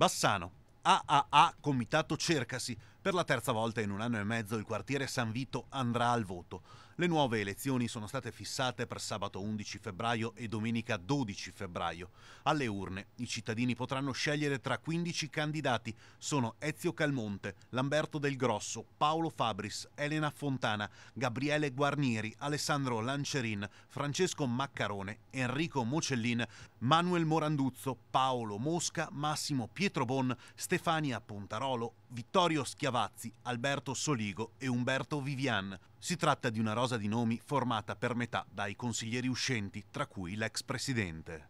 Bassano. AAA Comitato Cercasi, per la terza volta in un anno e mezzo il quartiere San Vito andrà al voto. Le nuove elezioni sono state fissate per sabato 11 febbraio e domenica 12 febbraio. Alle urne i cittadini potranno scegliere tra 15 candidati. Sono Ezio Calmonte, Lamberto Del Grosso, Paolo Fabris, Elena Fontana, Gabriele Guarnieri, Alessandro Lancerin, Francesco Maccarone, Enrico Mocellin, Manuel Moranduzzo, Paolo Mosca, Massimo Pietrobon, Stefania Pontarolo, Vittorio Schiavone, Vazzi, Alberto Soligo e Umberto Vivian. Si tratta di una rosa di nomi formata per metà dai consiglieri uscenti, tra cui l'ex presidente.